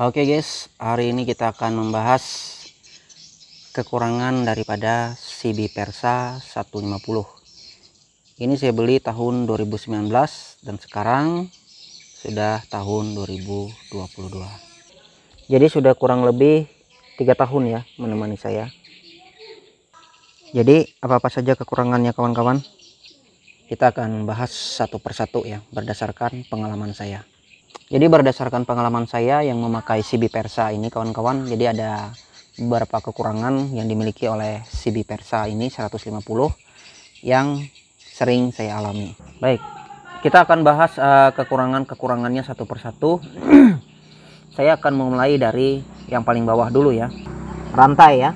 Oke guys, hari ini kita akan membahas kekurangan daripada CB Persa 150. Ini saya beli tahun 2019 dan sekarang sudah tahun 2022. Jadi sudah kurang lebih tiga tahun ya menemani saya. Jadi apa-apa saja kekurangannya kawan-kawan? Kita akan bahas satu persatu ya berdasarkan pengalaman saya. Jadi berdasarkan pengalaman saya yang memakai CB Persa ini kawan-kawan, jadi ada beberapa kekurangan yang dimiliki oleh CB Persa ini 150 yang sering saya alami. Baik, kita akan bahas uh, kekurangan-kekurangannya satu persatu. saya akan memulai dari yang paling bawah dulu ya. Rantai ya.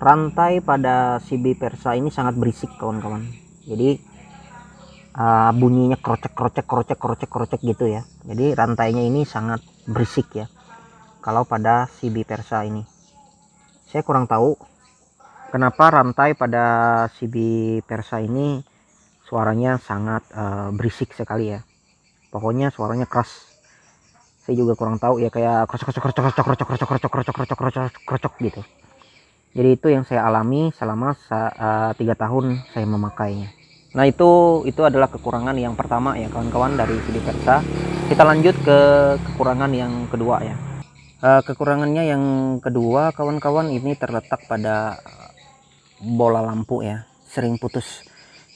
Rantai pada CB Persa ini sangat berisik kawan-kawan. Jadi uh, bunyinya krocek krocek krocek krocek krocek gitu ya jadi rantainya ini sangat berisik ya kalau pada CB Persa ini saya kurang tahu kenapa rantai pada CB Persa ini suaranya sangat uh, berisik sekali ya pokoknya suaranya keras saya juga kurang tahu ya kayak krocok krocok krocok krocok krocok krocok krocok krocok krocok krocok krocok gitu jadi itu yang saya alami selama tiga tahun saya memakainya Nah itu itu adalah kekurangan yang pertama ya kawan-kawan dari CD Versa. Kita lanjut ke kekurangan yang kedua ya. Eh, kekurangannya yang kedua kawan-kawan ini terletak pada bola lampu ya sering putus.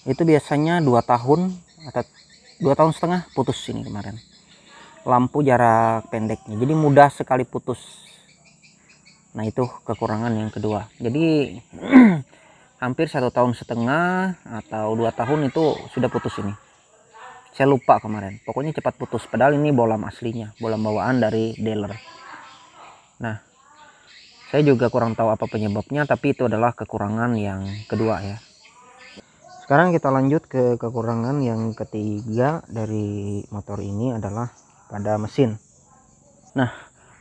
Itu biasanya dua tahun atau dua tahun setengah putus ini kemarin. Lampu jarak pendeknya jadi mudah sekali putus. Nah itu kekurangan yang kedua. Jadi hampir satu tahun setengah atau dua tahun itu sudah putus ini saya lupa kemarin pokoknya cepat putus padahal ini bolam aslinya bolam bawaan dari dealer nah saya juga kurang tahu apa penyebabnya tapi itu adalah kekurangan yang kedua ya sekarang kita lanjut ke kekurangan yang ketiga dari motor ini adalah pada mesin nah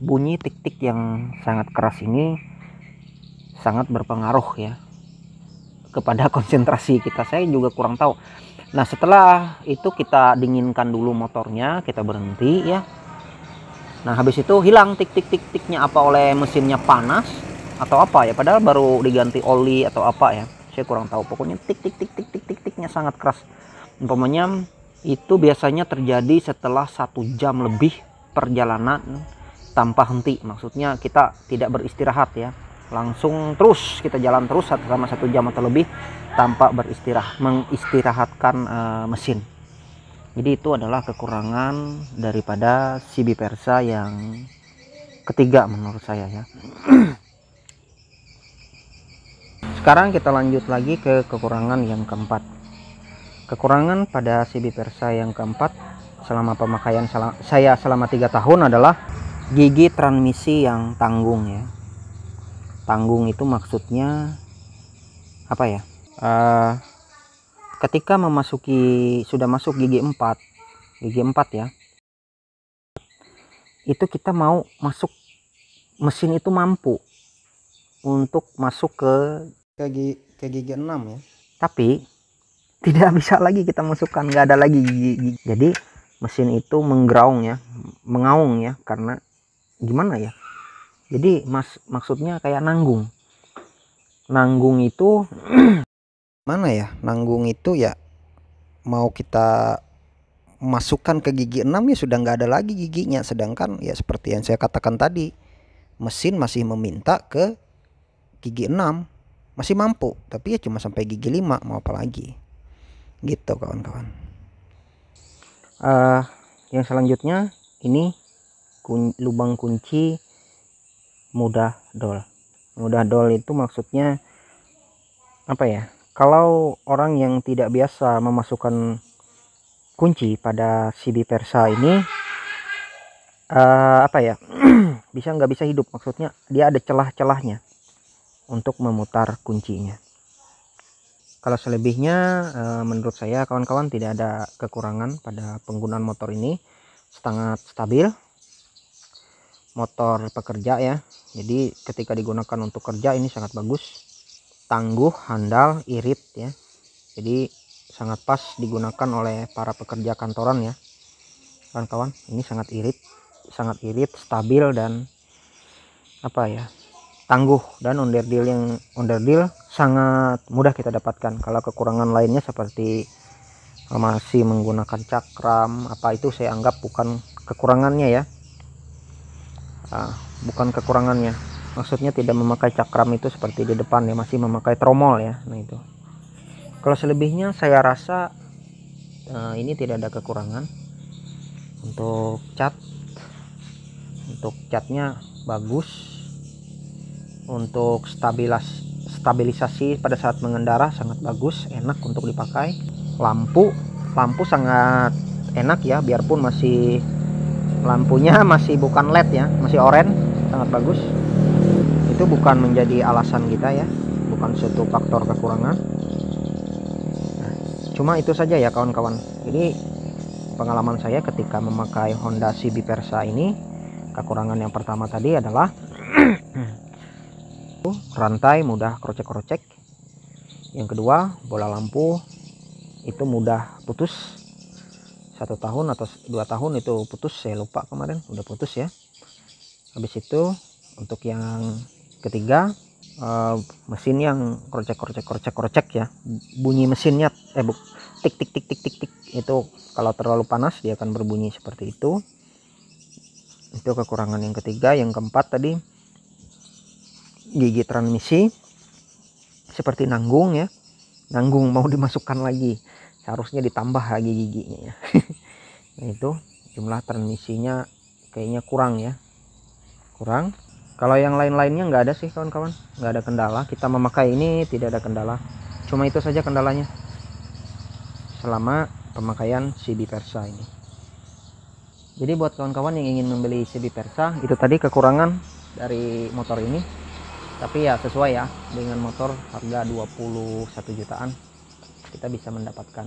bunyi tik-tik yang sangat keras ini sangat berpengaruh ya kepada konsentrasi kita. Saya juga kurang tahu. Nah, setelah itu kita dinginkan dulu motornya, kita berhenti ya. Nah, habis itu hilang tik-tik-tik-tiknya apa oleh mesinnya panas atau apa ya? Padahal baru diganti oli atau apa ya. Saya kurang tahu. Pokoknya tik-tik-tik-tik-tik-tiknya sangat keras. Umpamanya itu biasanya terjadi setelah satu jam lebih perjalanan tanpa henti maksudnya kita tidak beristirahat ya langsung terus kita jalan terus selama satu jam atau lebih tanpa beristirahat mengistirahatkan uh, mesin jadi itu adalah kekurangan daripada CB Persa yang ketiga menurut saya ya sekarang kita lanjut lagi ke kekurangan yang keempat kekurangan pada CB Persa yang keempat selama pemakaian saya selama tiga tahun adalah gigi transmisi yang tanggung ya tanggung itu maksudnya apa ya uh, ketika memasuki sudah masuk gigi 4 gigi 4 ya itu kita mau masuk mesin itu mampu untuk masuk ke ke gigi, ke gigi 6 ya tapi tidak bisa lagi kita masukkan nggak ada lagi gigi, gigi. jadi mesin itu menggraung ya mengaung ya karena gimana ya jadi mas maksudnya kayak nanggung nanggung itu mana ya nanggung itu ya mau kita masukkan ke gigi 6 ya sudah nggak ada lagi giginya sedangkan ya seperti yang saya katakan tadi mesin masih meminta ke gigi 6 masih mampu tapi ya cuma sampai gigi 5 mau apa lagi gitu kawan-kawan uh, yang selanjutnya ini kun, lubang kunci mudah dol mudah dol itu maksudnya apa ya kalau orang yang tidak biasa memasukkan kunci pada CB Persa ini uh, apa ya bisa nggak bisa hidup maksudnya dia ada celah-celahnya untuk memutar kuncinya kalau selebihnya eh, menurut saya kawan-kawan tidak ada kekurangan pada penggunaan motor ini sangat stabil motor pekerja ya jadi ketika digunakan untuk kerja ini sangat bagus tangguh handal irit ya jadi sangat pas digunakan oleh para pekerja kantoran ya kawan-kawan ini sangat irit sangat irit stabil dan apa ya tangguh dan underdeal yang underdeal sangat mudah kita dapatkan kalau kekurangan lainnya seperti masih menggunakan cakram apa itu saya anggap bukan kekurangannya ya uh, bukan kekurangannya maksudnya tidak memakai cakram itu seperti di depan ya masih memakai tromol ya nah itu kalau selebihnya saya rasa uh, ini tidak ada kekurangan untuk cat untuk catnya bagus untuk stabilas stabilisasi pada saat mengendara sangat bagus enak untuk dipakai lampu lampu sangat enak ya biarpun masih lampunya masih bukan led ya masih orange sangat bagus itu bukan menjadi alasan kita ya bukan suatu faktor kekurangan nah, cuma itu saja ya kawan-kawan ini pengalaman saya ketika memakai Honda CB Persa ini kekurangan yang pertama tadi adalah rantai mudah krocek-krocek yang kedua bola lampu itu mudah putus satu tahun atau dua tahun itu putus saya lupa kemarin udah putus ya habis itu untuk yang ketiga eh, mesin yang korcek korcek korcek korcek ya bunyi mesinnya eh buk, tik tik tik tik tik tik itu kalau terlalu panas dia akan berbunyi seperti itu itu kekurangan yang ketiga yang keempat tadi gigi transmisi seperti nanggung ya nanggung mau dimasukkan lagi seharusnya ditambah lagi giginya ya nah itu jumlah transmisinya kayaknya kurang ya kurang kalau yang lain-lainnya nggak ada sih kawan-kawan nggak ada kendala kita memakai ini tidak ada kendala cuma itu saja kendalanya selama pemakaian CB Persa ini jadi buat kawan-kawan yang ingin membeli CB Persa itu tadi kekurangan dari motor ini tapi ya sesuai ya dengan motor harga 21 jutaan kita bisa mendapatkan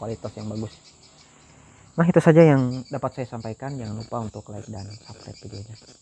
kualitas yang bagus nah itu saja yang dapat saya sampaikan jangan lupa untuk like dan subscribe videonya